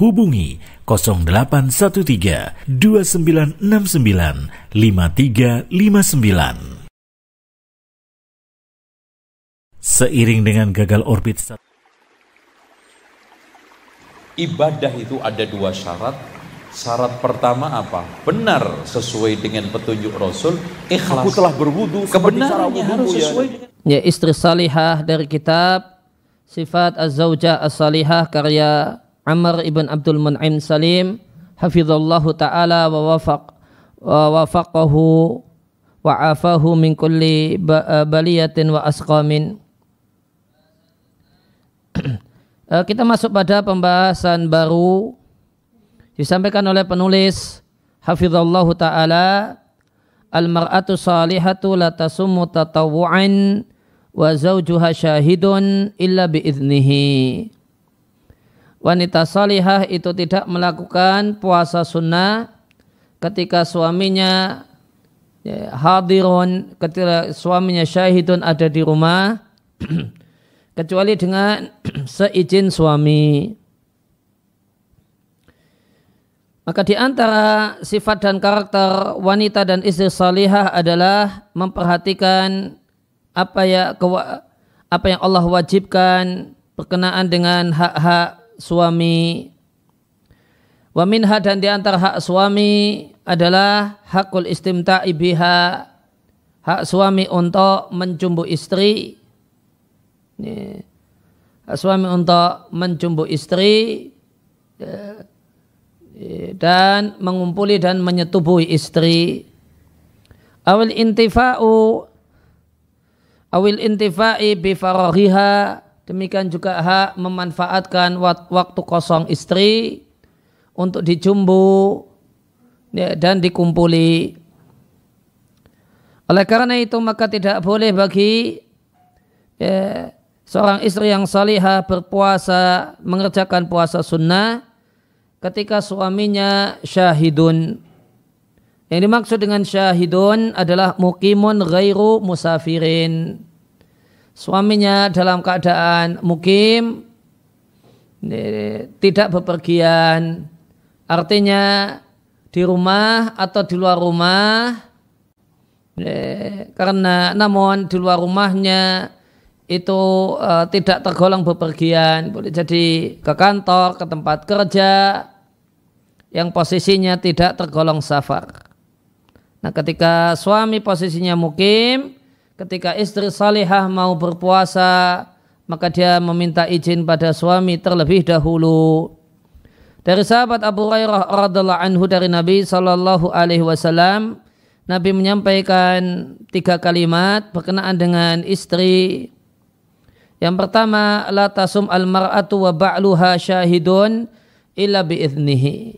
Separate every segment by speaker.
Speaker 1: hubungi 0813 2969 5359. Seiring dengan gagal orbit Ibadah itu ada dua syarat. Syarat pertama apa? Benar sesuai dengan petunjuk Rasul. Ikhlas. Aku telah berwudu. Kebenarannya harus sesuai. Ya.
Speaker 2: Dengan... ya istri salihah dari kitab Sifat Az-Zawjah As-Salihah karya Amr ibn Abdul Mun'im Salim hafizallahu taala wa wafaq wa wafaqahu wa afahu min kulli eh, baliyatin wa asqamin eh, kita masuk pada pembahasan baru disampaikan oleh penulis hafizallahu taala al mar'atu salihatu la tasummu tatawu'an wa zawjuha syahidun illa bi wanita salihah itu tidak melakukan puasa sunnah ketika suaminya ya, hadirun, ketika suaminya syahidun ada di rumah, kecuali dengan seizin suami. Maka di antara sifat dan karakter wanita dan istri salihah adalah memperhatikan apa ya apa yang Allah wajibkan berkenaan dengan hak-hak suami wamin hak dan diantara hak suami adalah hakul istimta ibiha, hak suami untuk mencumbu istri ini, hak suami untuk mencumbu istri dan mengumpuli dan menyetubuhi istri awil intifa'u awil intifa'i bifarohiha Demikian juga hak memanfaatkan waktu kosong istri untuk dijumbu ya, dan dikumpuli. Oleh karena itu maka tidak boleh bagi ya, seorang istri yang salihah berpuasa mengerjakan puasa sunnah ketika suaminya syahidun. Yang dimaksud dengan syahidun adalah mukimun ghairu musafirin suaminya dalam keadaan mukim eh, tidak bepergian artinya di rumah atau di luar rumah eh, karena namun di luar rumahnya itu uh, tidak tergolong bepergian boleh jadi ke kantor ke tempat kerja yang posisinya tidak tergolong safar nah ketika suami posisinya mukim ketika istri salihah mau berpuasa maka dia meminta izin pada suami terlebih dahulu dari sahabat Abu Hurairah radhiallahu anhu dari Nabi Shallallahu alaihi wasallam Nabi menyampaikan tiga kalimat berkenaan dengan istri yang pertama la tasum al mar'atu wa ba'luha syahidun illa biiznihi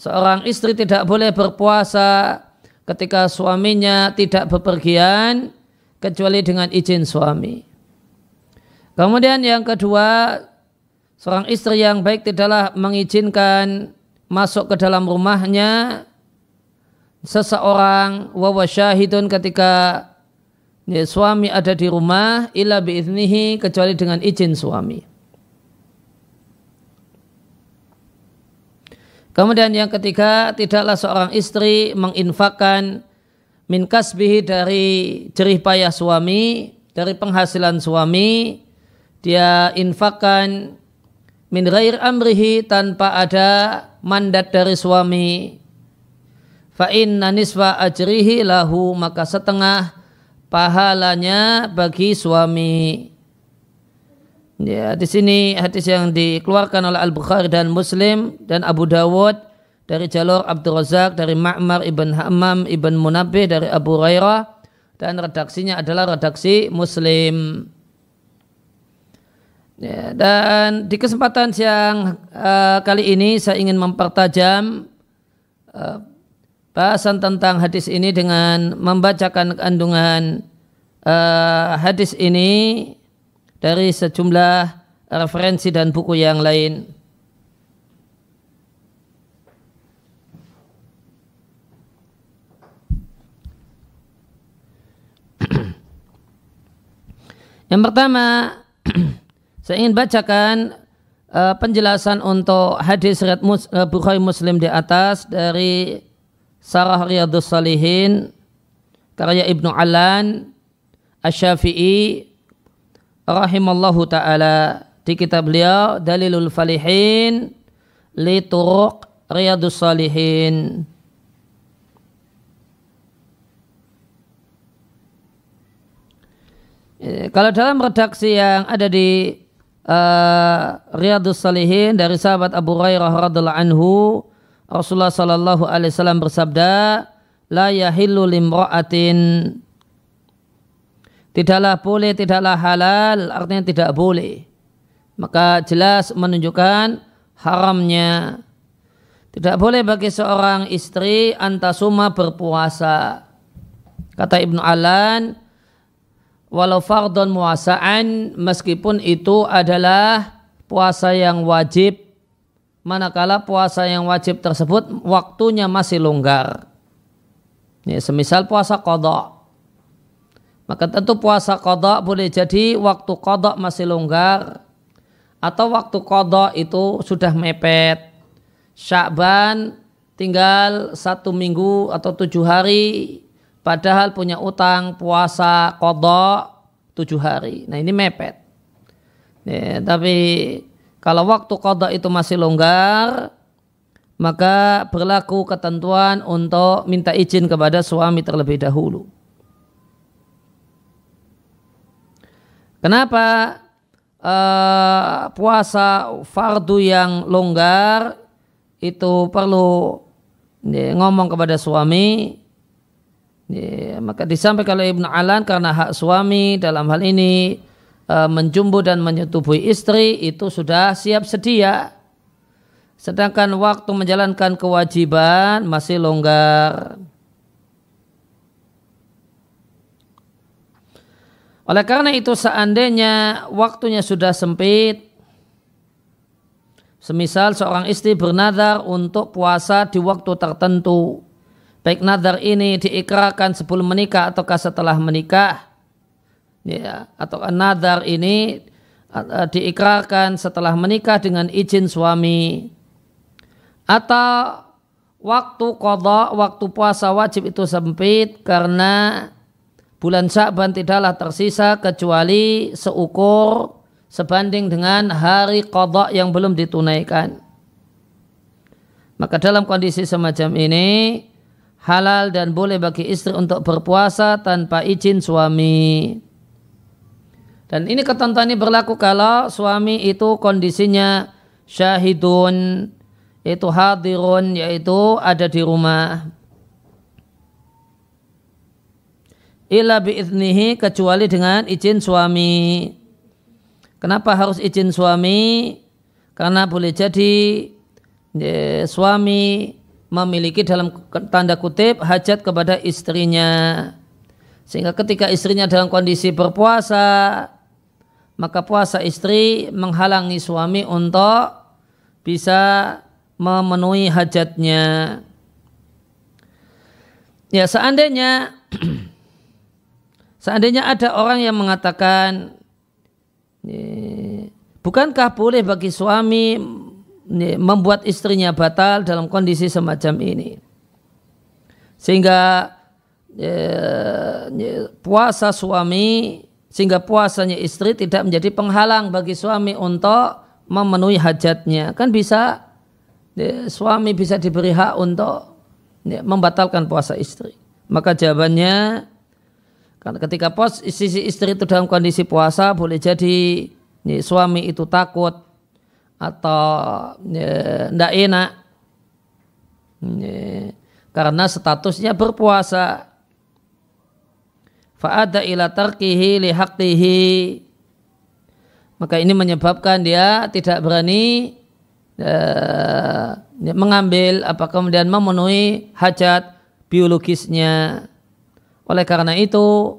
Speaker 2: seorang istri tidak boleh berpuasa ketika suaminya tidak bepergian kecuali dengan izin suami. Kemudian yang kedua, seorang istri yang baik tidaklah mengizinkan masuk ke dalam rumahnya seseorang wawa syahidun ketika ya, suami ada di rumah illa biiznihi kecuali dengan izin suami. Kemudian yang ketiga, tidaklah seorang istri menginfakkan min kasbihi dari jerih payah suami, dari penghasilan suami, dia infakkan min rair amrihi tanpa ada mandat dari suami. Fa inna nisfa ajrihi lahu maka setengah pahalanya bagi suami. Ya, di sini hadis yang dikeluarkan oleh Al-Bukhari dan Muslim dan Abu Dawud dari jalur Abdul Razak dari Ma'mar Ibn Hammam Ibn Munabih dari Abu Hurairah dan redaksinya adalah redaksi Muslim. Ya, dan di kesempatan siang uh, kali ini saya ingin mempertajam uh, bahasan tentang hadis ini dengan membacakan kandungan uh, hadis ini dari sejumlah referensi dan buku yang lain. Yang pertama, saya ingin bacakan uh, penjelasan untuk hadis riat mus, uh, Bukhari Muslim di atas dari Sarah Riyadus Salihin karya Ibnu Alan Asy-Syafi'i rahimallahu taala di kitab beliau Dalilul Falihin li Turuq Riyadus Salihin. Eh, kalau dalam redaksi yang ada di uh, eh, Riyadus Salihin dari sahabat Abu Rairah radhiallahu anhu, Rasulullah sallallahu alaihi wasallam bersabda, "La yahillu limra'atin tidaklah boleh, tidaklah halal, artinya tidak boleh. Maka jelas menunjukkan haramnya. Tidak boleh bagi seorang istri antasuma berpuasa. Kata Ibnu Alan, walau fardun muasaan meskipun itu adalah puasa yang wajib manakala puasa yang wajib tersebut waktunya masih longgar. Ya, semisal puasa kodok maka tentu puasa kodok boleh jadi waktu kodok masih longgar atau waktu kodok itu sudah mepet. Syakban tinggal satu minggu atau tujuh hari padahal punya utang puasa kodok tujuh hari. Nah ini mepet. Ya, tapi kalau waktu kodok itu masih longgar maka berlaku ketentuan untuk minta izin kepada suami terlebih dahulu. Kenapa uh, puasa fardu yang longgar itu perlu ya, ngomong kepada suami? Ya, maka disampaikan oleh Ibnu Alan karena hak suami dalam hal ini uh, menjumbu dan menyetubuhi istri itu sudah siap sedia. Sedangkan waktu menjalankan kewajiban masih longgar. Oleh karena itu seandainya waktunya sudah sempit, semisal seorang istri bernadar untuk puasa di waktu tertentu, baik nadar ini diikrarkan sebelum menikah ataukah setelah menikah, ya, atau nadar ini diikrarkan setelah menikah dengan izin suami, atau waktu kodok, waktu puasa wajib itu sempit karena bulan Sya'ban tidaklah tersisa kecuali seukur sebanding dengan hari kodok yang belum ditunaikan. Maka dalam kondisi semacam ini, halal dan boleh bagi istri untuk berpuasa tanpa izin suami. Dan ini ketentuan ini berlaku kalau suami itu kondisinya syahidun, itu hadirun, yaitu ada di rumah. illa biiznihi kecuali dengan izin suami. Kenapa harus izin suami? Karena boleh jadi ya, suami memiliki dalam tanda kutip hajat kepada istrinya. Sehingga ketika istrinya dalam kondisi berpuasa, maka puasa istri menghalangi suami untuk bisa memenuhi hajatnya. Ya seandainya Seandainya ada orang yang mengatakan, bukankah boleh bagi suami membuat istrinya batal dalam kondisi semacam ini? Sehingga ya, ya, puasa suami, sehingga puasanya istri tidak menjadi penghalang bagi suami untuk memenuhi hajatnya. Kan bisa ya, suami bisa diberi hak untuk membatalkan puasa istri. Maka jawabannya karena ketika pos sisi istri itu dalam kondisi puasa boleh jadi ya, suami itu takut atau tidak ya, enak ya, karena statusnya berpuasa. Faada ila tarkihi lihaqtihi maka ini menyebabkan dia tidak berani ya, ya mengambil apa kemudian memenuhi hajat biologisnya oleh karena itu,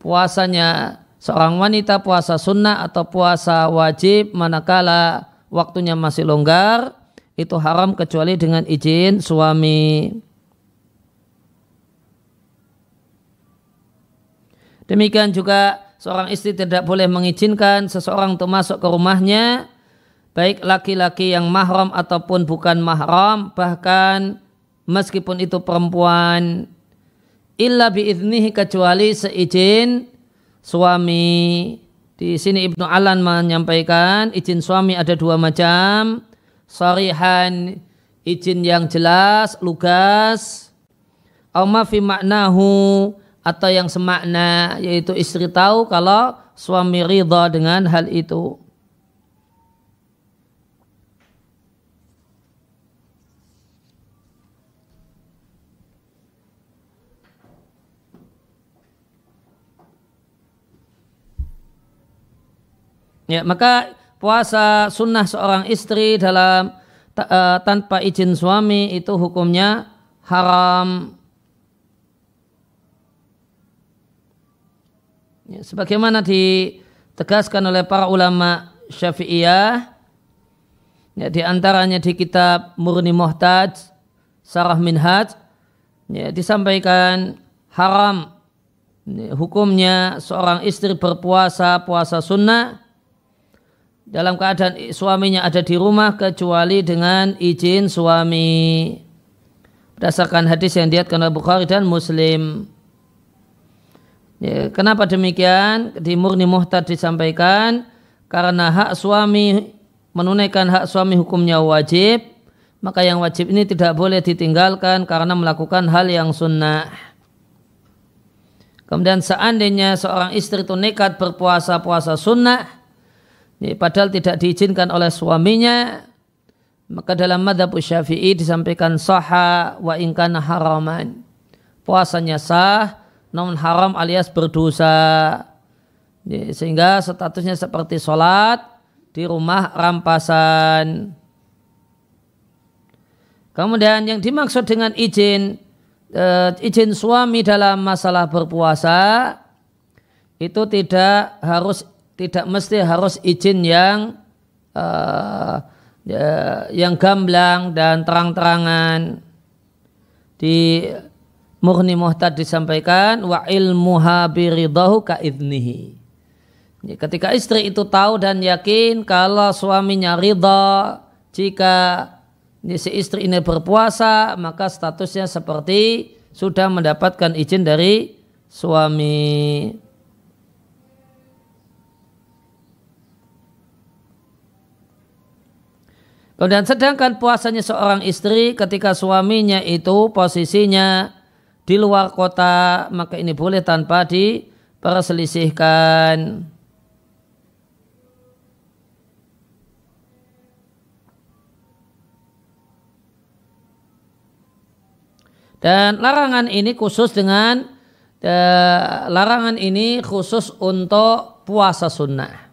Speaker 2: puasanya seorang wanita puasa sunnah atau puasa wajib manakala waktunya masih longgar itu haram kecuali dengan izin suami. Demikian juga seorang istri tidak boleh mengizinkan seseorang untuk masuk ke rumahnya baik laki-laki yang mahram ataupun bukan mahram bahkan meskipun itu perempuan illa biiznihi kecuali seizin suami. Di sini Ibnu Alan menyampaikan izin suami ada dua macam. Sarihan izin yang jelas, lugas. Au fi maknahu atau yang semakna yaitu istri tahu kalau suami ridha dengan hal itu. Ya, maka puasa sunnah seorang istri dalam uh, tanpa izin suami itu hukumnya haram. Ya, sebagaimana ditegaskan oleh para ulama Syafi'iyah ya, di antaranya di kitab Murni Muhtaj Sarah Minhaj ya, disampaikan haram ya, hukumnya seorang istri berpuasa puasa sunnah dalam keadaan suaminya ada di rumah kecuali dengan izin suami. Berdasarkan hadis yang diatkan oleh Bukhari dan Muslim. Ya, kenapa demikian? Di murni muhtad disampaikan karena hak suami menunaikan hak suami hukumnya wajib, maka yang wajib ini tidak boleh ditinggalkan karena melakukan hal yang sunnah. Kemudian seandainya seorang istri itu nekat berpuasa puasa sunnah, padahal tidak diizinkan oleh suaminya maka dalam madhab syafi'i disampaikan soha wa ingkana haraman puasanya sah namun haram alias berdosa sehingga statusnya seperti sholat di rumah rampasan kemudian yang dimaksud dengan izin eh, izin suami dalam masalah berpuasa itu tidak harus tidak mesti harus izin yang uh, ya, yang gamblang dan terang-terangan di murni muhtad disampaikan wa ilmuha biridahu ka idnihi. Ya, ketika istri itu tahu dan yakin kalau suaminya ridha jika ya, si istri ini berpuasa maka statusnya seperti sudah mendapatkan izin dari suami. Kemudian oh, sedangkan puasanya seorang istri ketika suaminya itu posisinya di luar kota maka ini boleh tanpa diperselisihkan. Dan larangan ini khusus dengan eh, larangan ini khusus untuk puasa sunnah.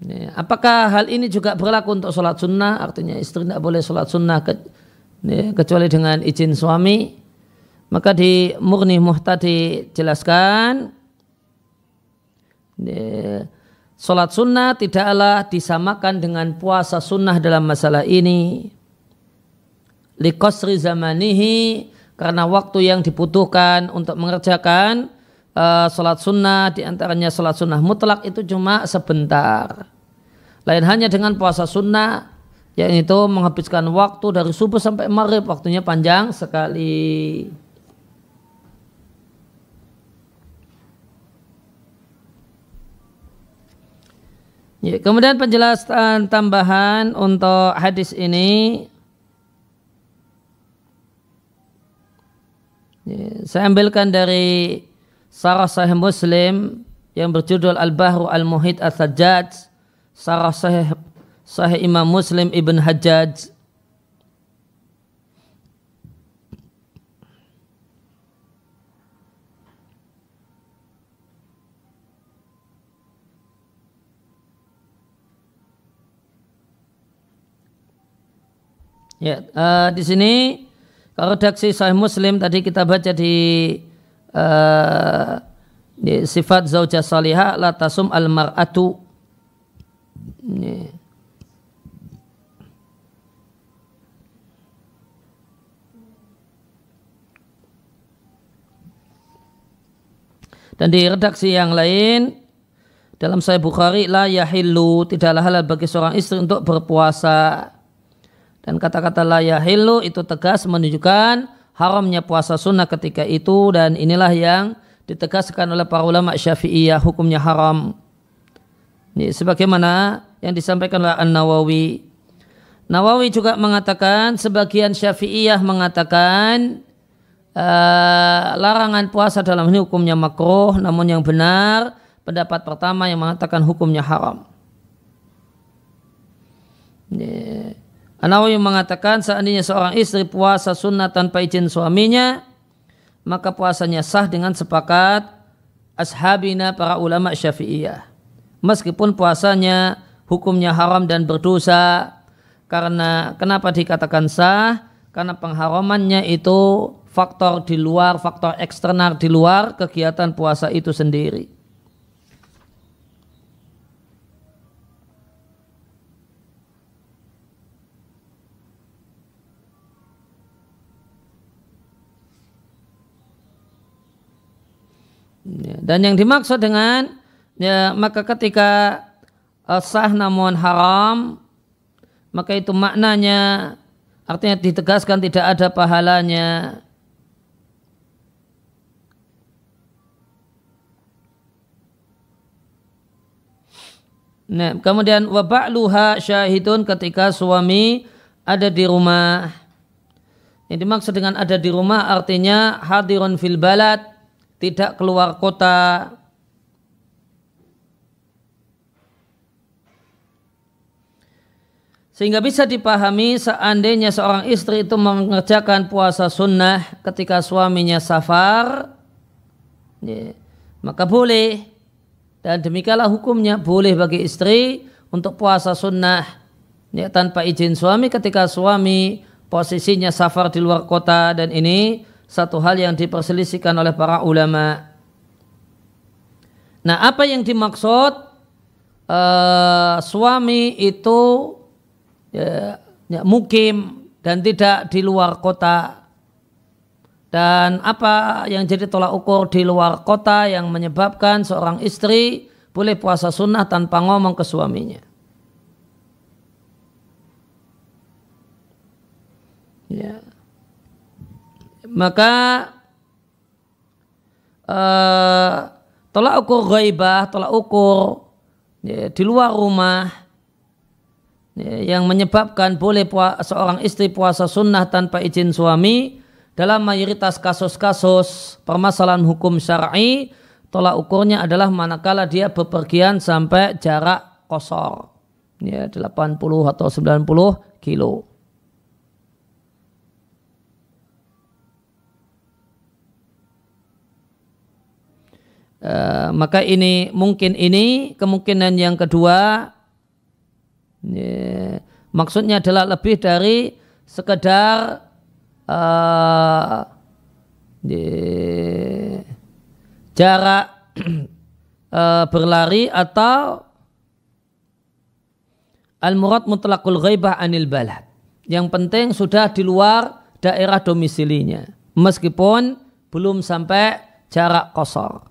Speaker 2: Ya. Apakah hal ini juga berlaku untuk sholat sunnah? Artinya istri tidak boleh sholat sunnah ke, ya, kecuali dengan izin suami. Maka di murni muhtadi jelaskan ya, sholat sunnah tidaklah disamakan dengan puasa sunnah dalam masalah ini. Likosri zamanihi karena waktu yang dibutuhkan untuk mengerjakan uh, sholat sunnah diantaranya sholat sunnah mutlak itu cuma sebentar lain hanya dengan puasa sunnah yaitu menghabiskan waktu dari subuh sampai maghrib waktunya panjang sekali Ya, kemudian penjelasan tambahan untuk hadis ini ya, saya ambilkan dari Sarah Sahih Muslim yang berjudul Al-Bahru Al-Muhit Al-Sajjad Sarah Sahih, Sahih Imam Muslim Ibn Hajjaj Ya, uh, di sini kalau redaksi Sahih Muslim tadi kita baca di uh, sifat zaujah salihah la tasum al mar'atu Dan di redaksi yang lain dalam Sahih Bukhari la yahillu tidaklah halal bagi seorang istri untuk berpuasa. Dan kata-kata la yahillu itu tegas menunjukkan haramnya puasa sunnah ketika itu dan inilah yang ditegaskan oleh para ulama syafi'iyah hukumnya haram. Ini sebagaimana yang disampaikan oleh An-Nawawi. Nawawi juga mengatakan sebagian syafi'iyah mengatakan uh, larangan puasa dalam ini hukumnya makruh namun yang benar pendapat pertama yang mengatakan hukumnya haram. Yeah. Anawi mengatakan seandainya seorang istri puasa sunnah tanpa izin suaminya, maka puasanya sah dengan sepakat ashabina para ulama syafi'iyah. Meskipun puasanya hukumnya haram dan berdosa, karena kenapa dikatakan sah? Karena pengharamannya itu faktor di luar, faktor eksternal di luar kegiatan puasa itu sendiri. Ya, dan yang dimaksud dengan ya, maka ketika eh, sah namun haram maka itu maknanya artinya ditegaskan tidak ada pahalanya Nah, kemudian luha syahidun ketika suami ada di rumah. Yang dimaksud dengan ada di rumah artinya hadirun fil balad tidak keluar kota, Sehingga bisa dipahami seandainya seorang istri itu mengerjakan puasa sunnah ketika suaminya safar, ya, maka boleh. Dan demikianlah hukumnya boleh bagi istri untuk puasa sunnah ya, tanpa izin suami ketika suami posisinya safar di luar kota dan ini satu hal yang diperselisihkan oleh para ulama. Nah, apa yang dimaksud uh, suami itu ya, ya, mukim dan tidak di luar kota dan apa yang jadi tolak ukur di luar kota yang menyebabkan seorang istri boleh puasa sunnah tanpa ngomong ke suaminya. Ya maka uh, tolak ukur ghaibah, tolak ukur ya, di luar rumah ya, yang menyebabkan boleh puasa, seorang istri puasa sunnah tanpa izin suami dalam mayoritas kasus-kasus permasalahan hukum syar'i tolak ukurnya adalah manakala dia bepergian sampai jarak kosor ya 80 atau 90 kilo. Eh, maka ini mungkin ini kemungkinan yang kedua maksudnya adalah lebih dari sekedar uh, jarak uh, berlari atau al-murad mutlakul ghaibah anil balad yang penting sudah di luar daerah domisilinya meskipun belum sampai jarak kosong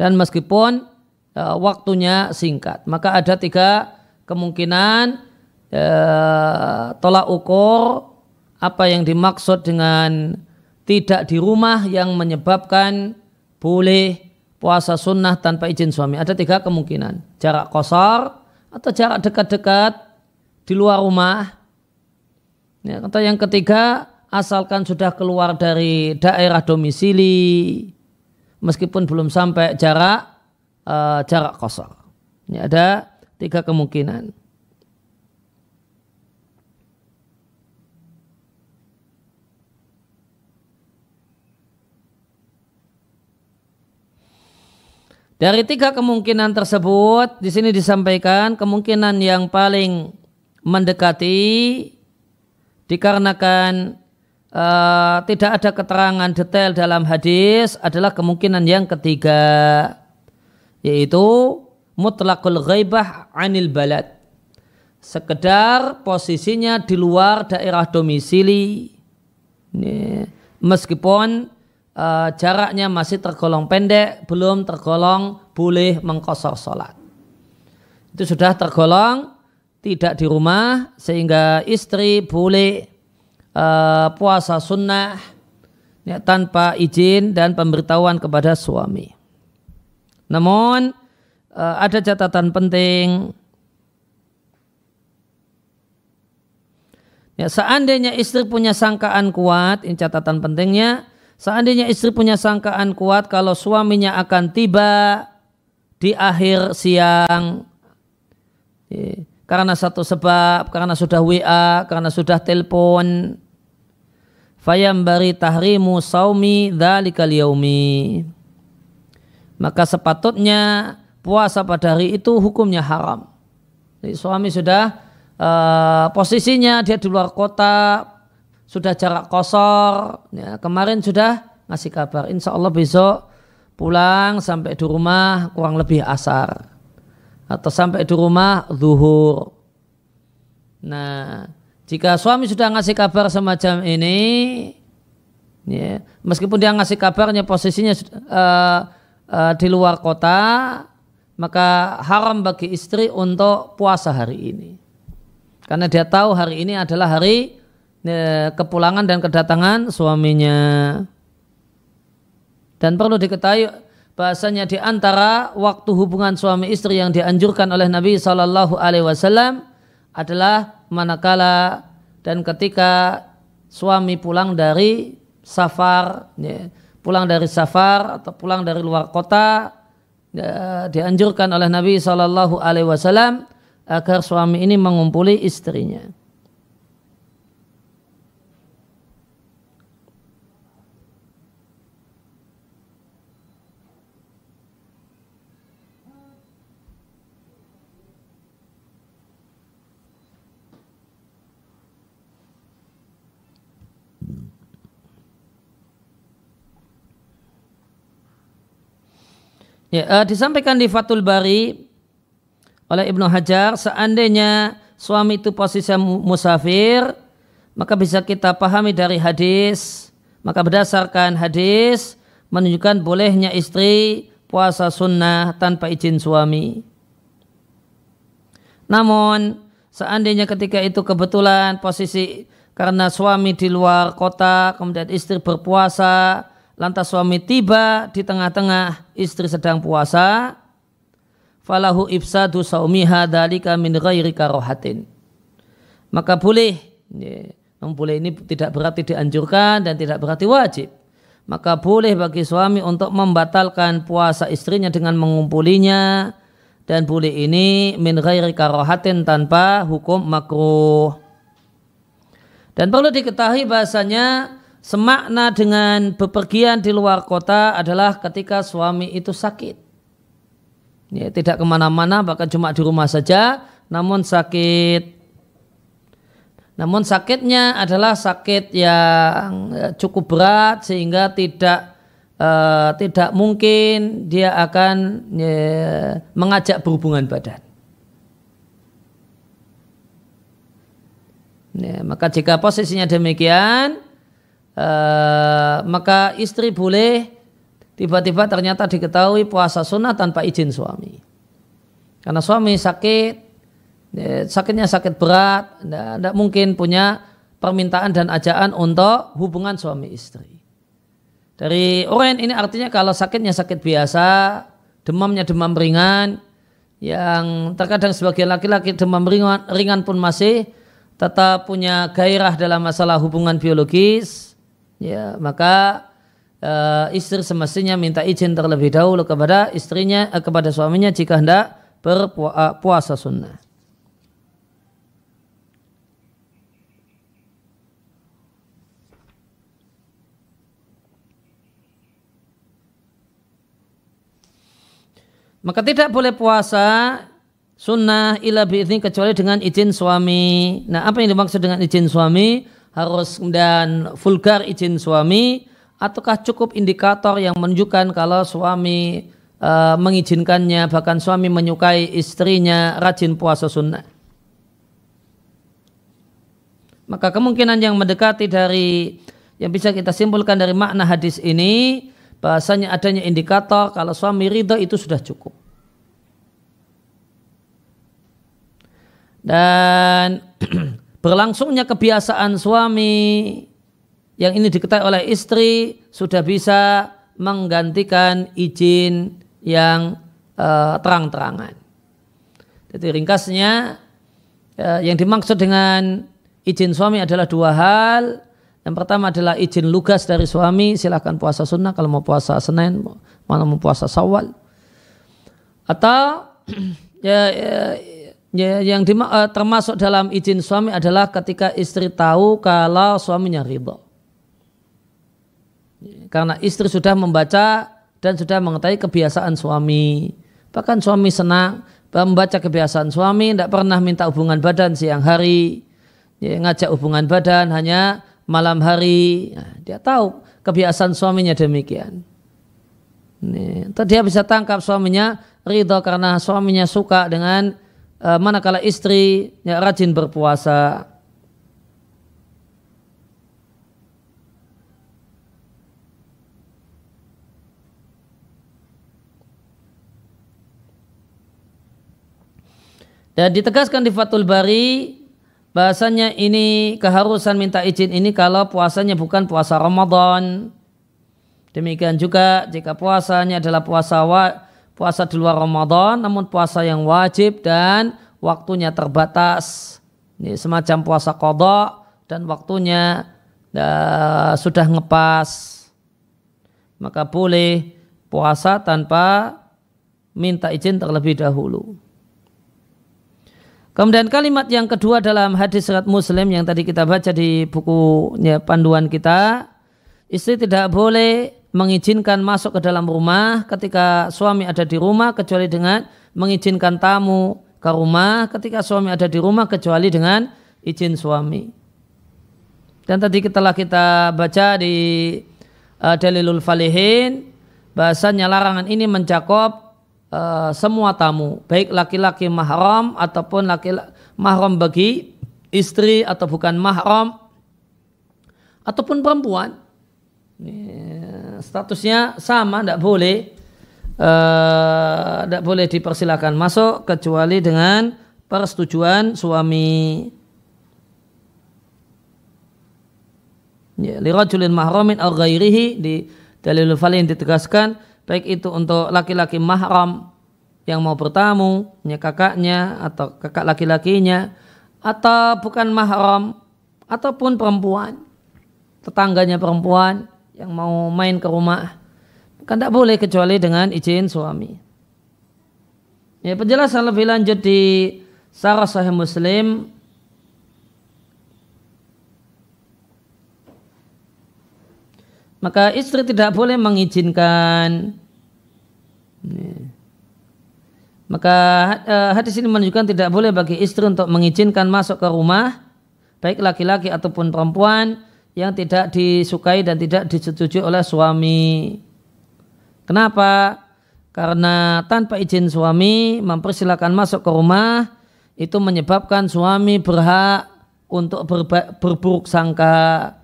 Speaker 2: dan meskipun e, waktunya singkat. Maka ada tiga kemungkinan e, tolak ukur apa yang dimaksud dengan tidak di rumah yang menyebabkan boleh puasa sunnah tanpa izin suami. Ada tiga kemungkinan. Jarak kosor atau jarak dekat-dekat di luar rumah. Ya, atau yang ketiga asalkan sudah keluar dari daerah domisili meskipun belum sampai jarak uh, jarak kosong. Ini ada tiga kemungkinan. Dari tiga kemungkinan tersebut, di sini disampaikan kemungkinan yang paling mendekati dikarenakan Eh, tidak ada keterangan detail dalam hadis adalah kemungkinan yang ketiga yaitu mutlakul ghaibah anil balad sekedar posisinya di luar daerah domisili meskipun uh, jaraknya masih tergolong pendek belum tergolong boleh mengkosor sholat itu sudah tergolong tidak di rumah sehingga istri boleh Eh, puasa sunnah ya, tanpa izin dan pemberitahuan kepada suami. Namun uh, ada catatan penting. Ya, seandainya istri punya sangkaan kuat, ini catatan pentingnya, seandainya istri punya sangkaan kuat kalau suaminya akan tiba di akhir siang, ya, karena satu sebab, karena sudah WA, karena sudah telepon. Fayambari tahrimu saumi dzalikal yaumi. Maka sepatutnya puasa pada hari itu hukumnya haram. Jadi suami sudah uh, posisinya dia di luar kota, sudah jarak kosor. Ya, kemarin sudah ngasih kabar, insya Allah besok pulang sampai di rumah kurang lebih asar atau sampai di rumah zuhur. Nah, jika suami sudah ngasih kabar semacam ini, ya, meskipun dia ngasih kabarnya posisinya uh, uh, di luar kota, maka haram bagi istri untuk puasa hari ini. Karena dia tahu hari ini adalah hari uh, kepulangan dan kedatangan suaminya. Dan perlu diketahui bahasanya di antara waktu hubungan suami istri yang dianjurkan oleh Nabi Shallallahu Alaihi Wasallam adalah manakala dan ketika suami pulang dari safar, ya, pulang dari safar atau pulang dari luar kota ya, dianjurkan oleh Nabi Shallallahu Alaihi Wasallam agar suami ini mengumpuli istrinya. Ya, uh, disampaikan di Fatul Bari oleh Ibnu Hajar, seandainya suami itu posisi musafir, maka bisa kita pahami dari hadis, maka berdasarkan hadis menunjukkan bolehnya istri puasa sunnah tanpa izin suami. Namun, seandainya ketika itu kebetulan posisi karena suami di luar kota, kemudian istri berpuasa, Lantas suami tiba di tengah-tengah istri sedang puasa. Falahu ibsadu saumiha dalika min ghairi karohatin. Maka boleh, ya, boleh ini tidak berarti dianjurkan dan tidak berarti wajib. Maka boleh bagi suami untuk membatalkan puasa istrinya dengan mengumpulinya dan boleh ini min ghairi karohatin tanpa hukum makruh. Dan perlu diketahui bahasanya Semakna dengan bepergian di luar kota adalah ketika suami itu sakit. Ya, tidak kemana-mana, bahkan cuma di rumah saja, namun sakit. Namun sakitnya adalah sakit yang eh, cukup berat sehingga tidak uh, tidak mungkin dia akan uh, mengajak berhubungan badan. Ya, maka jika posisinya demikian, e, maka istri boleh tiba-tiba ternyata diketahui puasa sunnah tanpa izin suami. Karena suami sakit, ya, sakitnya sakit berat, tidak mungkin punya permintaan dan ajaan untuk hubungan suami istri. Dari orang ini artinya kalau sakitnya sakit biasa, demamnya demam ringan, yang terkadang sebagai laki-laki demam ringan, ringan pun masih tetap punya gairah dalam masalah hubungan biologis, ya maka uh, istri semestinya minta izin terlebih dahulu kepada istrinya uh, kepada suaminya jika hendak berpuasa eh, sunnah. Maka tidak boleh puasa sunnah ila ini kecuali dengan izin suami. Nah, apa yang dimaksud dengan izin suami? harus dan vulgar izin suami ataukah cukup indikator yang menunjukkan kalau suami uh, mengizinkannya bahkan suami menyukai istrinya rajin puasa sunnah maka kemungkinan yang mendekati dari yang bisa kita simpulkan dari makna hadis ini bahasanya adanya indikator kalau suami ridho itu sudah cukup dan berlangsungnya kebiasaan suami yang ini diketahui oleh istri sudah bisa menggantikan izin yang uh, terang-terangan. Jadi ringkasnya uh, yang dimaksud dengan izin suami adalah dua hal. Yang pertama adalah izin lugas dari suami, silahkan puasa sunnah kalau mau puasa Senin, mau, mau puasa Sawal. Atau ya, ya Ya, yang di, uh, eh, termasuk dalam izin suami adalah ketika istri tahu kalau suaminya ridho. Ya, karena istri sudah membaca dan sudah mengetahui kebiasaan suami. Bahkan suami senang membaca kebiasaan suami, tidak pernah minta hubungan badan siang hari. Ya, ngajak hubungan badan hanya malam hari. Nah, dia tahu kebiasaan suaminya demikian. Nih, dia bisa tangkap suaminya ridho karena suaminya suka dengan Eh, manakala istri ya, rajin berpuasa Dan ditegaskan di Fatul Bari bahasanya ini keharusan minta izin ini kalau puasanya bukan puasa Ramadan. Demikian juga jika puasanya adalah puasa wajib puasa di luar Ramadan namun puasa yang wajib dan waktunya terbatas. Ini semacam puasa kodok dan waktunya uh, sudah ngepas. Maka boleh puasa tanpa minta izin terlebih dahulu. Kemudian kalimat yang kedua dalam hadis surat muslim yang tadi kita baca di bukunya panduan kita. Istri tidak boleh mengizinkan masuk ke dalam rumah ketika suami ada di rumah kecuali dengan mengizinkan tamu ke rumah ketika suami ada di rumah kecuali dengan izin suami. Dan tadi telah kita baca di uh, Dalilul Falihin bahasanya larangan ini mencakup uh, eh, semua tamu, baik laki-laki mahram ataupun laki, -laki mahram bagi istri atau bukan mahram ataupun perempuan. Yeah statusnya sama tidak boleh tidak eh, uh, boleh dipersilakan masuk kecuali dengan persetujuan suami. Ya, lirajulin mahramin al ghairihi di dalil falin ditegaskan baik itu untuk laki-laki mahram yang mau bertamu, ya kakaknya atau kakak laki-lakinya atau bukan mahram ataupun perempuan tetangganya perempuan yang mau main ke rumah kan tidak boleh kecuali dengan izin suami. Ya, penjelasan lebih lanjut di Sarah Sahih Muslim maka istri tidak boleh mengizinkan ya. maka eh, hadis ini menunjukkan tidak boleh bagi istri untuk mengizinkan masuk ke rumah baik laki-laki ataupun perempuan yang tidak disukai dan tidak disetujui oleh suami. Kenapa? Karena tanpa izin suami mempersilahkan masuk ke rumah itu menyebabkan suami berhak untuk berba- berburuk sangka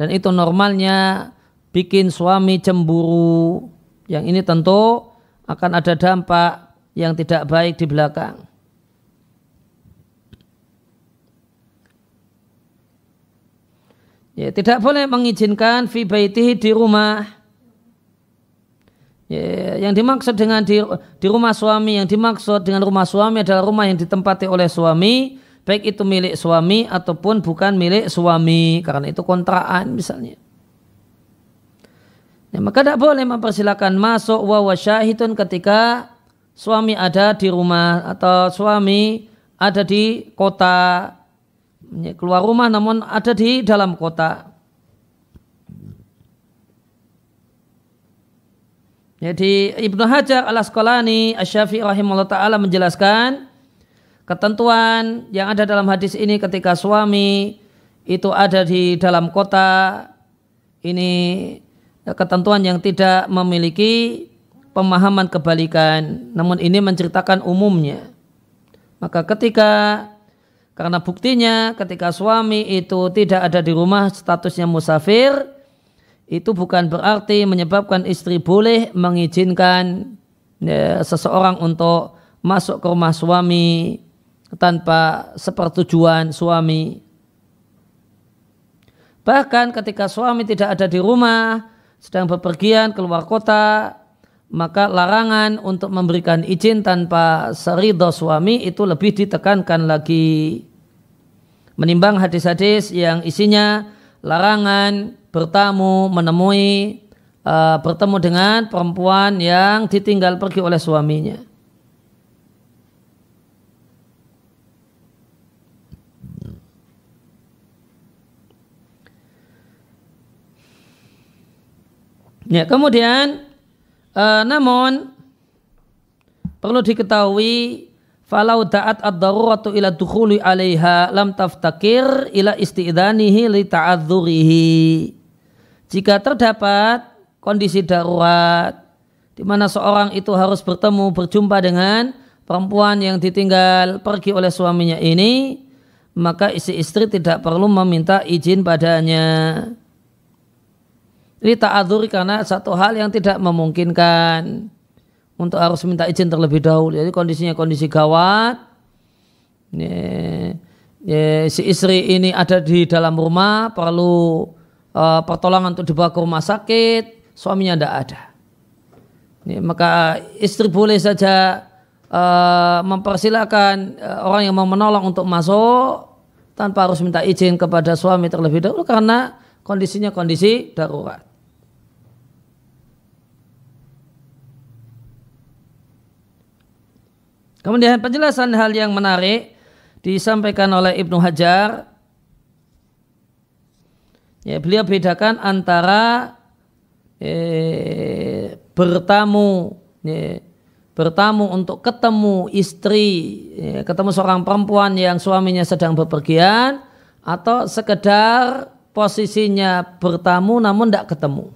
Speaker 2: dan itu normalnya bikin suami cemburu. Yang ini tentu akan ada dampak yang tidak baik di belakang. Ya, tidak boleh mengizinkan fi baitihi di rumah. Ya, yang dimaksud dengan di, di rumah suami, yang dimaksud dengan rumah suami adalah rumah yang ditempati oleh suami, baik itu milik suami ataupun bukan milik suami, karena itu kontraan misalnya. Ya, maka tidak boleh mempersilahkan masuk wa syahidun ketika suami ada di rumah atau suami ada di kota keluar rumah namun ada di dalam kota. Jadi Ibnu Hajar al Asqalani Asy-Syafi'i rahimahullah taala menjelaskan ketentuan yang ada dalam hadis ini ketika suami itu ada di dalam kota ini ketentuan yang tidak memiliki pemahaman kebalikan namun ini menceritakan umumnya maka ketika karena buktinya ketika suami itu tidak ada di rumah statusnya musafir, itu bukan berarti menyebabkan istri boleh mengizinkan ya, seseorang untuk masuk ke rumah suami tanpa sepertujuan suami. Bahkan ketika suami tidak ada di rumah, sedang bepergian keluar kota, maka larangan untuk memberikan izin tanpa seridho suami itu lebih ditekankan lagi. Menimbang hadis-hadis yang isinya larangan bertamu menemui uh, bertemu dengan perempuan yang ditinggal pergi oleh suaminya. Ya, kemudian Uh, namun perlu diketahui falau da'at ad-daruratu ila dukhuli 'alaiha lam taftakir ila isti'danihi li ta'adzurihi. Jika terdapat kondisi darurat di mana seorang itu harus bertemu berjumpa dengan perempuan yang ditinggal pergi oleh suaminya ini, maka istri-istri tidak perlu meminta izin padanya ini ta'adzuri karena satu hal yang tidak memungkinkan untuk harus minta izin terlebih dahulu. Jadi kondisinya kondisi gawat. Ini, ini, si istri ini ada di dalam rumah perlu uh, pertolongan untuk dibawa ke rumah sakit. Suaminya tidak ada. Ini, maka istri boleh saja uh, mempersilahkan e, orang yang mau menolong untuk masuk tanpa harus minta izin kepada suami terlebih dahulu karena kondisinya kondisi darurat. Kemudian penjelasan hal yang menarik disampaikan oleh Ibnu Hajar. Ya, beliau bedakan antara eh, bertamu ya, bertamu untuk ketemu istri, ya, ketemu seorang perempuan yang suaminya sedang bepergian atau sekedar posisinya bertamu namun tidak ketemu.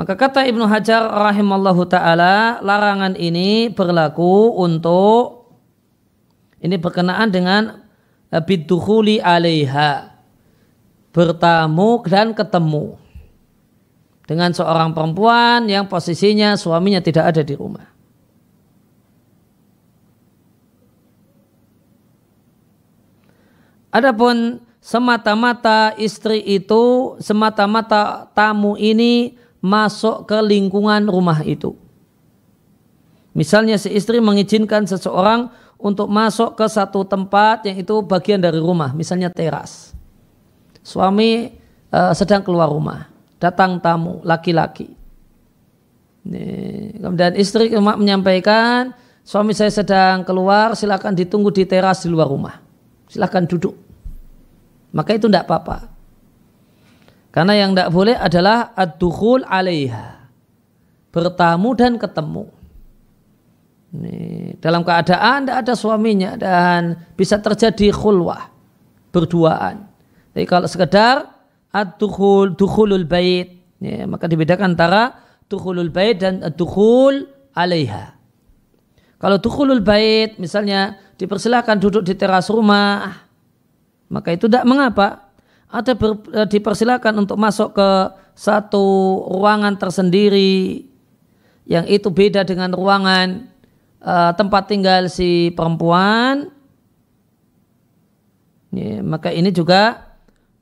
Speaker 2: Maka kata Ibnu Hajar rahimallahu taala, larangan ini berlaku untuk ini berkenaan dengan e, bidukhuli alaiha. Bertamu dan ketemu dengan seorang perempuan yang posisinya suaminya tidak ada di rumah. Adapun semata-mata istri itu, semata-mata tamu ini masuk ke lingkungan rumah itu. Misalnya si istri mengizinkan seseorang untuk masuk ke satu tempat yang itu bagian dari rumah, misalnya teras. Suami uh, sedang keluar rumah, datang tamu laki-laki. Kemudian istri menyampaikan, suami saya sedang keluar, silakan ditunggu di teras di luar rumah. Silakan duduk. Maka itu tidak apa-apa. Karena yang tidak boleh adalah ad-dukhul alaiha. Bertamu dan ketemu. Ini, dalam keadaan tidak ada suaminya dan bisa terjadi khulwah. Berduaan. Jadi kalau sekedar ad-dukhul, dukhulul bait. Ya, maka dibedakan antara dukhulul bait dan ad-dukhul alaiha. Kalau dukhulul bait misalnya dipersilahkan duduk di teras rumah, maka itu tidak mengapa ada ber, eh, dipersilakan untuk masuk ke satu ruangan tersendiri yang itu beda dengan ruangan eh, tempat tinggal si perempuan Ini, maka ini juga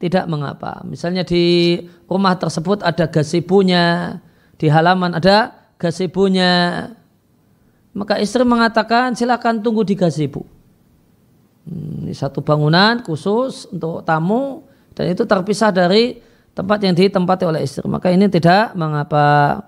Speaker 2: tidak mengapa misalnya di rumah tersebut ada gazebonya di halaman ada gazebonya maka istri mengatakan silakan tunggu di gazebo hmm, Ini satu bangunan khusus untuk tamu dan itu terpisah dari tempat yang ditempati oleh istri maka ini tidak mengapa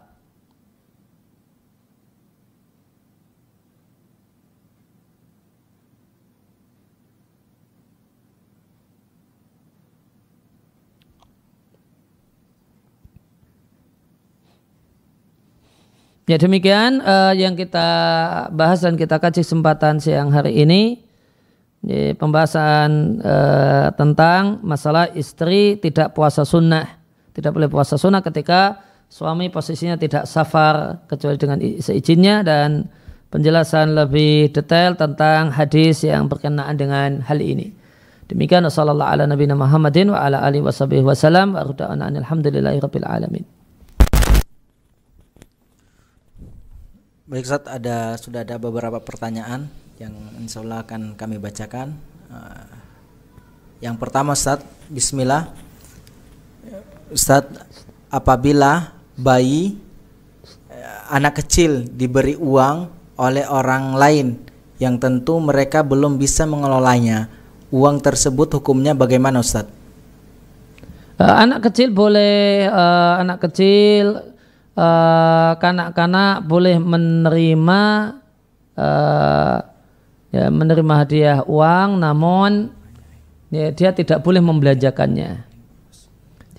Speaker 2: Ya demikian uh, yang kita bahas dan kita kaji kesempatan siang hari ini. Ini pembahasan e, tentang masalah istri tidak puasa sunnah. Tidak boleh puasa sunnah ketika suami posisinya tidak safar kecuali dengan seizinnya dan penjelasan lebih detail tentang hadis yang berkenaan dengan hal ini. Demikian sallallahu ala nabiyina Muhammadin wa ala alihi washabihi wasallam wa alhamdulillahi rabbil alamin.
Speaker 1: Baik Ustaz, ada sudah ada beberapa pertanyaan yang insya Allah akan kami bacakan. Uh, yang pertama Ustaz, Bismillah. Ustaz, apabila bayi eh, anak kecil diberi uang oleh orang lain yang tentu mereka belum bisa mengelolanya, uang tersebut hukumnya bagaimana Ustaz?
Speaker 2: Uh, eh, anak kecil boleh uh, anak kecil kanak-kanak uh, boleh menerima uh, ya, menerima hadiah uang namun ya, dia tidak boleh membelanjakannya.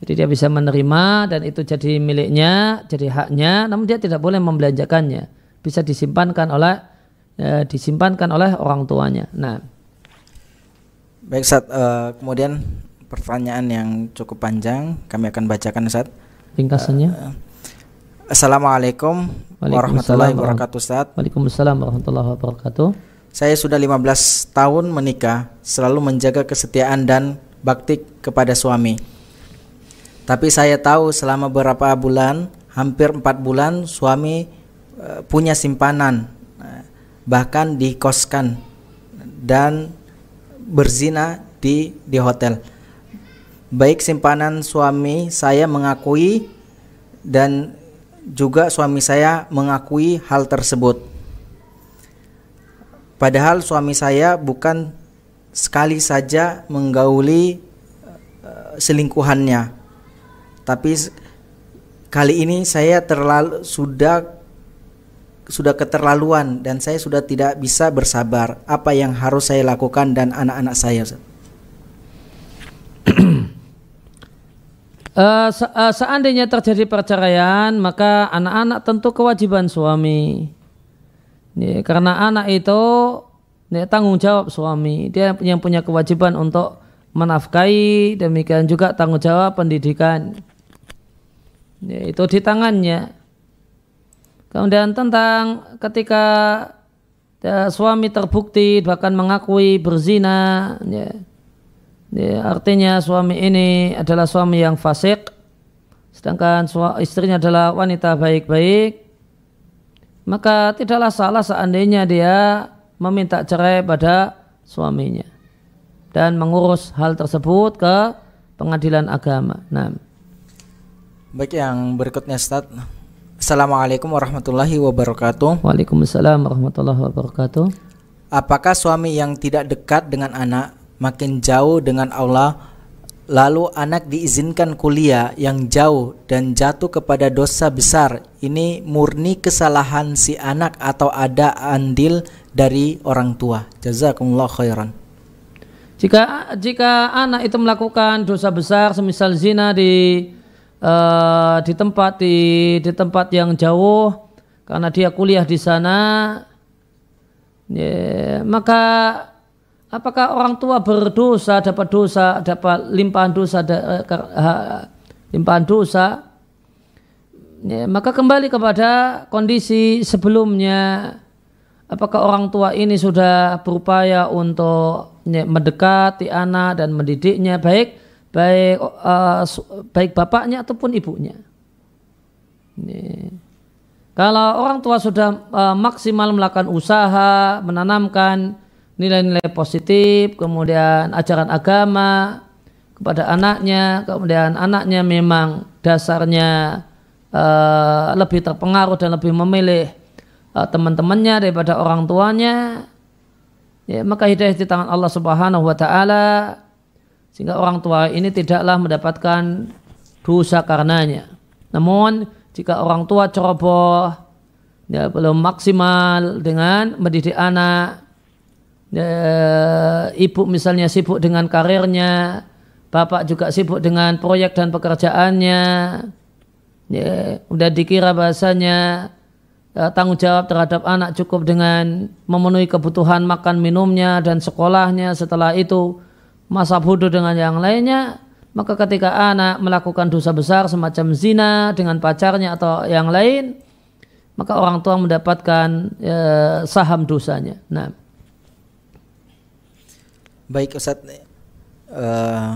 Speaker 2: Jadi dia bisa menerima dan itu jadi miliknya, jadi haknya, namun dia tidak boleh membelanjakannya. Bisa disimpankan oleh ya, disimpankan oleh orang tuanya. Nah,
Speaker 1: baik saat uh, eh, kemudian pertanyaan yang cukup panjang kami akan bacakan saat ringkasannya. Uh, Assalamualaikum warahmatullahi wabarakatuh. Ustaz.
Speaker 2: Waalaikumsalam warahmatullahi wabarakatuh.
Speaker 1: Saya sudah 15 tahun menikah, selalu menjaga kesetiaan dan bakti kepada suami. Tapi saya tahu selama beberapa bulan, hampir 4 bulan suami e, punya simpanan e, bahkan dikoskan dan berzina di di hotel. Baik simpanan suami saya mengakui dan juga suami saya mengakui hal tersebut. Padahal suami saya bukan sekali saja menggauli eh, selingkuhannya. Tapi kali ini saya terlalu sudah sudah keterlaluan dan saya sudah tidak bisa bersabar. Apa yang harus saya lakukan dan anak-anak saya?
Speaker 2: uh, seandainya terjadi perceraian, maka anak-anak tentu kewajiban suami Ya, karena anak itu ya, tanggung jawab suami. Dia yang punya kewajiban untuk menafkahi, demikian juga tanggung jawab pendidikan. Ya, itu di tangannya. Kemudian tentang ketika ya, suami terbukti bahkan mengakui berzina, ya, ya, artinya suami ini adalah suami yang fasik, sedangkan istrinya adalah wanita baik-baik maka tidaklah salah seandainya dia meminta cerai pada suaminya dan mengurus
Speaker 1: hal tersebut ke
Speaker 2: pengadilan agama. Nah.
Speaker 1: Baik yang berikutnya Ustaz. Assalamualaikum warahmatullahi wabarakatuh.
Speaker 2: Waalaikumsalam warahmatullahi wabarakatuh.
Speaker 1: Apakah suami yang tidak dekat dengan anak makin jauh dengan Allah lalu anak diizinkan kuliah yang jauh dan jatuh kepada dosa besar, ini murni kesalahan si anak atau ada andil dari orang tua. Jazakumullah khairan. Jika
Speaker 2: jika anak itu melakukan dosa besar semisal zina di uh, di tempat di di tempat yang jauh karena dia kuliah di sana, yeah, maka apakah orang tua berdosa dapat dosa dapat limpahan dosa eh, limpahan dosa ya, maka kembali kepada kondisi sebelumnya apakah orang tua ini sudah berupaya untuk ya, mendekati anak dan mendidiknya baik baik uh, baik bapaknya ataupun ibunya ya. kalau orang tua sudah uh, maksimal melakukan usaha menanamkan nilai-nilai positif, kemudian ajaran agama kepada anaknya, kemudian anaknya memang dasarnya uh, lebih terpengaruh dan lebih memilih uh, teman-temannya daripada orang tuanya, ya, maka hidayah di tangan Allah Subhanahu wa Ta'ala, sehingga orang tua ini tidaklah mendapatkan dosa karenanya. Namun, jika orang tua ceroboh, ya, belum maksimal dengan mendidik anak, e, ibu misalnya sibuk dengan karirnya, bapak juga sibuk dengan proyek dan pekerjaannya, e, udah dikira bahasanya e, tanggung jawab terhadap anak cukup dengan memenuhi kebutuhan makan minumnya dan sekolahnya. Setelah itu masa bodoh dengan yang lainnya, maka ketika anak melakukan dosa besar semacam zina dengan pacarnya atau yang lain, maka orang tua mendapatkan e, saham
Speaker 1: dosanya. Nah, Baik Ustadz, uh, eh,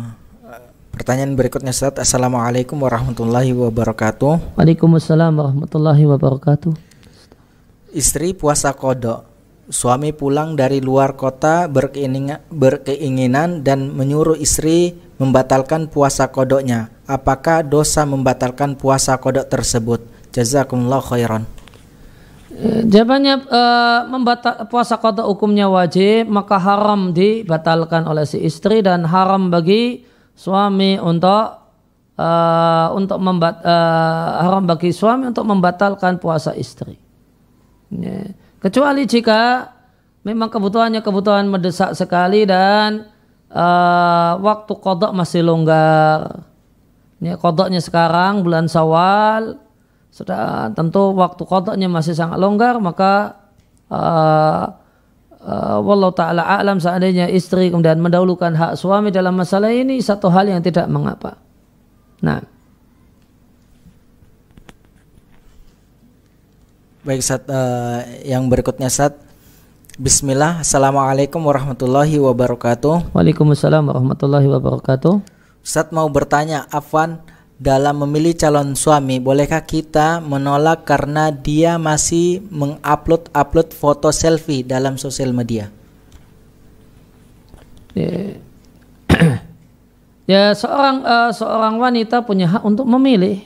Speaker 1: pertanyaan berikutnya Ustadz. Assalamualaikum warahmatullahi wabarakatuh.
Speaker 2: Waalaikumsalam warahmatullahi wabarakatuh.
Speaker 1: Istri puasa kodok, suami pulang dari luar kota berkeinginan dan menyuruh istri membatalkan puasa kodoknya. Apakah dosa membatalkan puasa kodok tersebut? Jazakumullah khairan.
Speaker 2: Jawabannya e, membata, puasa kota hukumnya wajib maka haram dibatalkan oleh si istri dan haram bagi suami untuk e, untuk membat, e, haram bagi suami untuk membatalkan puasa istri. Ya. Kecuali jika memang kebutuhannya kebutuhan mendesak sekali dan e, waktu kodok masih longgar. Ya, kodoknya sekarang bulan Sawal sudah tentu waktu kotaknya masih sangat longgar maka uh, uh, wallahu taala alam seandainya istri kemudian mendahulukan hak suami dalam masalah ini satu hal yang tidak mengapa. Nah,
Speaker 1: Baik saat uh, eh, yang berikutnya saat Bismillah, Assalamualaikum warahmatullahi wabarakatuh
Speaker 2: Waalaikumsalam warahmatullahi wabarakatuh
Speaker 1: Sat mau bertanya, Afwan dalam memilih calon suami, bolehkah kita menolak karena dia masih mengupload-upload foto selfie dalam sosial media? Ya,
Speaker 2: ya seorang uh, seorang wanita punya hak untuk memilih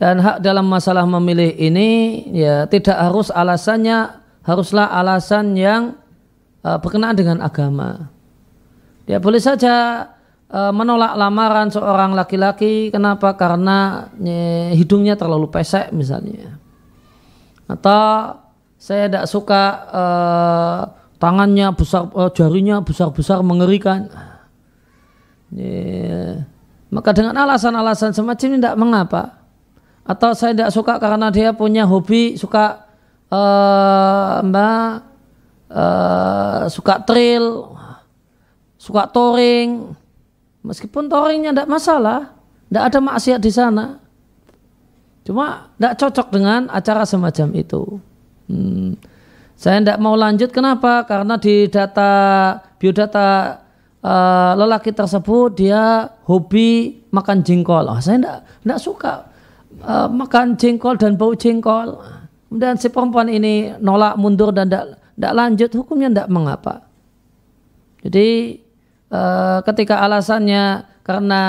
Speaker 2: dan hak dalam masalah memilih ini ya tidak harus alasannya haruslah alasan yang uh, berkenaan dengan agama. Ya boleh saja Eh, menolak lamaran seorang laki-laki kenapa karena eh, hidungnya terlalu pesek misalnya atau saya tidak suka uh, tangannya besar uh, jarinya besar-besar mengerikan nye, maka dengan alasan-alasan semacam ini tidak mengapa atau saya tidak suka karena dia punya hobi suka uh, mbak uh, suka trail suka touring Meskipun touringnya tidak masalah, tidak ada maksiat di sana. Cuma tidak cocok dengan acara semacam itu. Hmm. Saya tidak mau lanjut, kenapa? Karena di data biodata uh, lelaki tersebut dia hobi makan jengkol. Oh, saya tidak suka uh, makan jengkol dan bau jengkol. Dan si perempuan ini nolak mundur dan tidak lanjut, hukumnya tidak mengapa. Jadi uh, ketika alasannya karena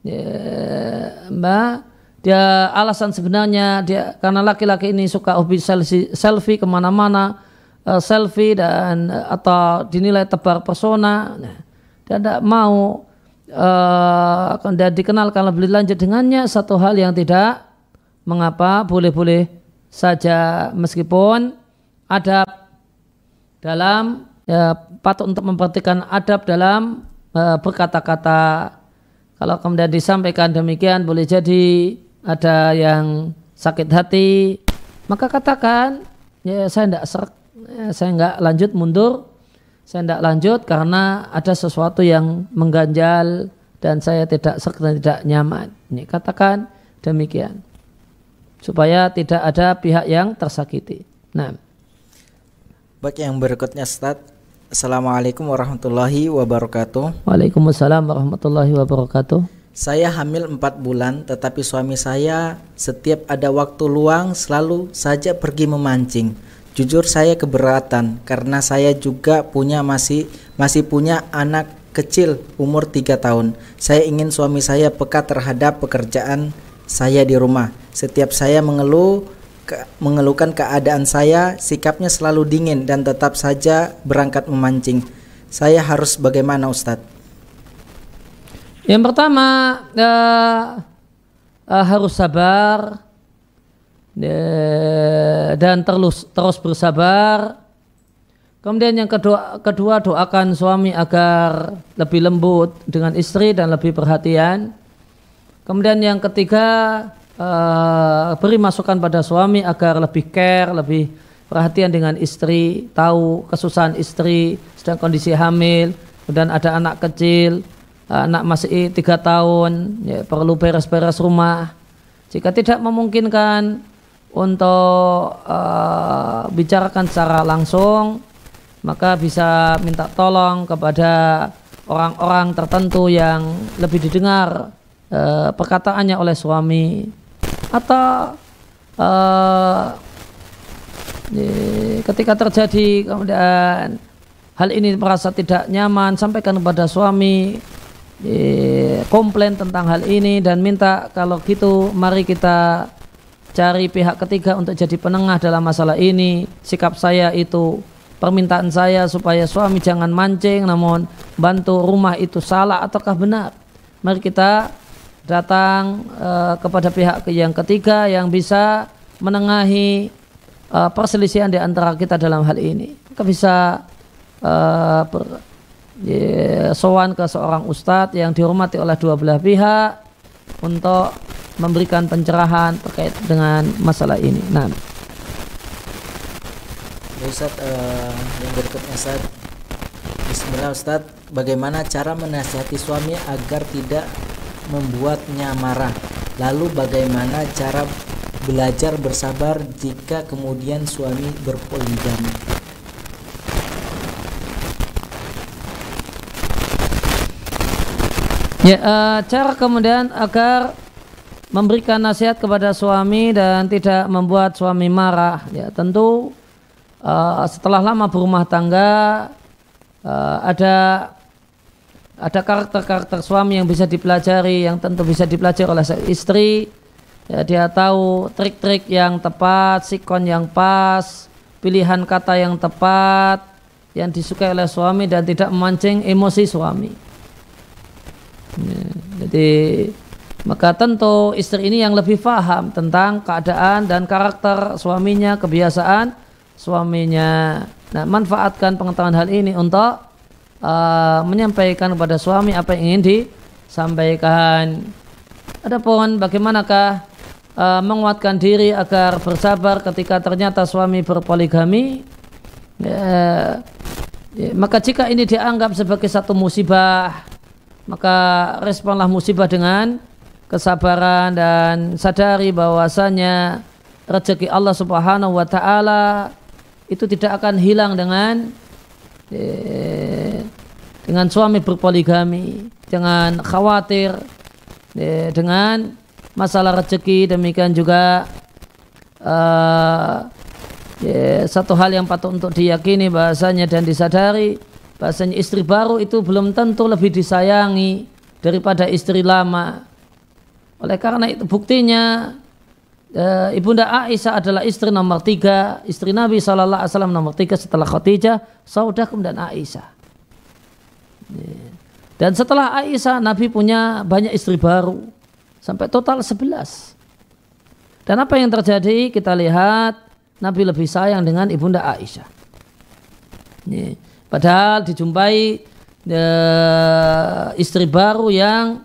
Speaker 2: ya, mbak dia alasan sebenarnya dia karena laki-laki ini suka hobi selfie, selfie kemana-mana uh, selfie dan atau dinilai tebar pesona nah, dia tidak mau uh, dikenalkan lebih lanjut dengannya satu hal yang tidak mengapa boleh-boleh saja meskipun ada dalam ya, patut untuk memperhatikan adab dalam uh, berkata-kata. Kalau kemudian disampaikan demikian boleh jadi ada yang sakit hati, maka katakan ya saya tidak ser, ya, saya nggak lanjut mundur, saya tidak lanjut karena ada sesuatu yang mengganjal dan saya tidak ser dan tidak nyaman. Ini katakan demikian supaya tidak ada pihak yang tersakiti.
Speaker 1: Nah, baik yang berikutnya Ustadz. Assalamualaikum warahmatullahi wabarakatuh.
Speaker 2: Waalaikumsalam warahmatullahi wabarakatuh.
Speaker 1: Saya hamil 4 bulan tetapi suami saya setiap ada waktu luang selalu saja pergi memancing. Jujur saya keberatan karena saya juga punya masih masih punya anak kecil umur 3 tahun. Saya ingin suami saya peka terhadap pekerjaan saya di rumah. Setiap saya mengeluh ke mengeluhkan keadaan saya, sikapnya selalu dingin dan tetap saja berangkat memancing. Saya harus bagaimana Ustadz?
Speaker 2: Yang pertama uh, uh, harus sabar uh, dan terus terus bersabar. Kemudian yang kedua, kedua doakan suami agar lebih lembut dengan istri dan lebih perhatian. Kemudian yang ketiga uh, beri masukan pada suami agar lebih care, lebih perhatian dengan istri, tahu kesusahan istri, sedang kondisi hamil, dan ada anak kecil, eh, anak masih tiga tahun, ya, perlu beres-beres rumah. Jika tidak memungkinkan untuk uh, bicarakan secara langsung, maka bisa minta tolong kepada orang-orang tertentu yang lebih didengar uh, perkataannya oleh suami atau uh, ketika terjadi kemudian hal ini merasa tidak nyaman sampaikan kepada suami komplain tentang hal ini dan minta kalau gitu mari kita cari pihak ketiga untuk jadi penengah dalam masalah ini sikap saya itu permintaan saya supaya suami jangan mancing namun bantu rumah itu salah ataukah benar mari kita datang uh, kepada pihak yang ketiga yang bisa menengahi uh, perselisihan di antara kita dalam hal ini. Kita bisa uh, eh, yeah, sowan ke seorang ustadz yang dihormati oleh dua belah pihak untuk memberikan pencerahan terkait dengan masalah ini. Nah,
Speaker 1: ya, Ustadz uh, yang berikutnya Ustadz Bismillah Ustadz, bagaimana cara menasihati suami agar tidak membuatnya marah. Lalu bagaimana cara belajar bersabar jika kemudian suami berpoligami?
Speaker 2: Ya, uh, cara kemudian agar memberikan nasihat kepada suami dan tidak membuat suami marah. Ya, tentu uh, setelah lama berumah tangga uh, ada ada karakter-karakter suami yang bisa dipelajari yang tentu bisa dipelajari oleh istri ya, dia tahu trik-trik yang tepat sikon yang pas pilihan kata yang tepat yang disukai oleh suami dan tidak memancing emosi suami ya, jadi maka tentu istri ini yang lebih paham tentang keadaan dan karakter suaminya kebiasaan suaminya nah manfaatkan pengetahuan hal ini untuk Eh, menyampaikan kepada suami apa yang ingin disampaikan. Adapun bagaimanakah uh, menguatkan diri agar bersabar ketika ternyata suami berpoligami? Uh, maka jika ini dianggap sebagai satu musibah, maka responlah musibah dengan kesabaran dan sadari bahwasanya rezeki Allah Subhanahu wa taala itu tidak akan hilang dengan Eh, dengan suami berpoligami, jangan khawatir eh, dengan masalah rezeki, demikian juga eh, satu hal yang patut untuk diyakini bahasanya dan disadari bahasanya istri baru itu belum tentu lebih disayangi daripada istri lama. Oleh karena itu buktinya Eh, ibunda Aisyah adalah istri nomor tiga, istri Nabi saw nomor tiga setelah Khadijah, Saudakum dan Aisyah. Iya. Dan setelah Aisyah, Nabi punya banyak istri baru sampai total sebelas. Dan apa yang terjadi kita lihat Nabi lebih sayang dengan ibunda Aisyah. Iya. Padahal dijumpai eh, istri baru yang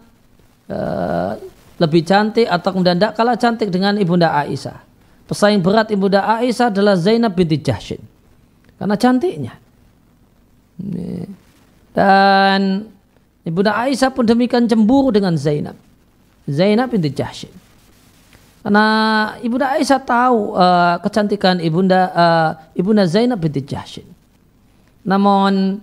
Speaker 2: eh, lebih cantik atau kemudian tidak kalah cantik dengan ibunda Aisyah. Pesaing berat ibunda Aisyah adalah Zainab binti Jahshin. Karena cantiknya. Dan ibunda Aisyah pun demikian cemburu dengan Zainab. Zainab binti Jahshin. Karena ibunda Aisyah tahu uh, kecantikan ibunda uh, ibunda Zainab binti Jahshin. Namun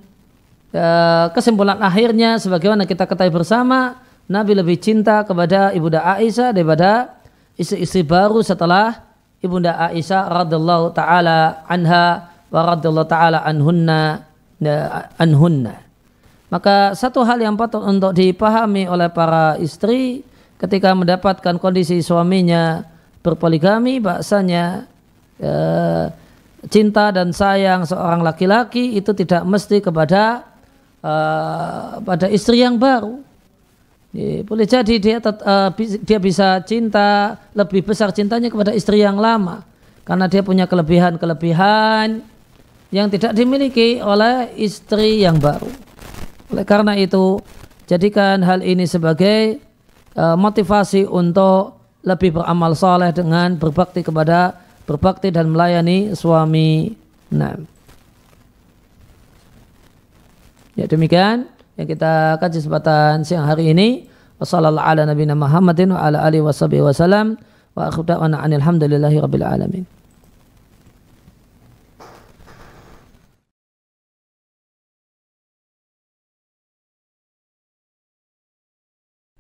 Speaker 2: eh, kesimpulan akhirnya sebagaimana kita ketahui bersama Nabi lebih cinta kepada Ibunda Aisyah daripada istri-istri baru setelah Ibunda Aisyah radhiyallahu taala anha wa radhiyallahu taala anhunna anhunna. Maka satu hal yang patut untuk dipahami oleh para istri ketika mendapatkan kondisi suaminya berpoligami bahasanya e, cinta dan sayang seorang laki-laki itu tidak mesti kepada e, pada istri yang baru boleh jadi dia uh, dia bisa cinta lebih besar cintanya kepada istri yang lama karena dia punya kelebihan-kelebihan yang tidak dimiliki oleh istri yang baru. Oleh karena itu, jadikan hal ini sebagai uh, motivasi untuk lebih beramal soleh dengan berbakti kepada berbakti dan melayani suami. Nah. Ya demikian yang kita kaji kesempatan siang hari ini. wassalamualaikum warahmatullahi wabarakatuh.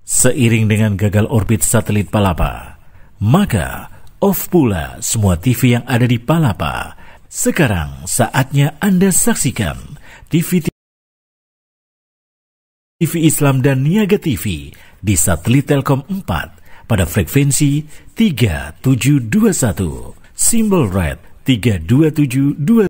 Speaker 1: Seiring dengan gagal orbit satelit Palapa, maka off pula semua TV yang ada di Palapa. Sekarang saatnya Anda saksikan TV, TV TV Islam dan Niaga TV di satelit Telkom 4 pada frekuensi 3721, simbol red 32721.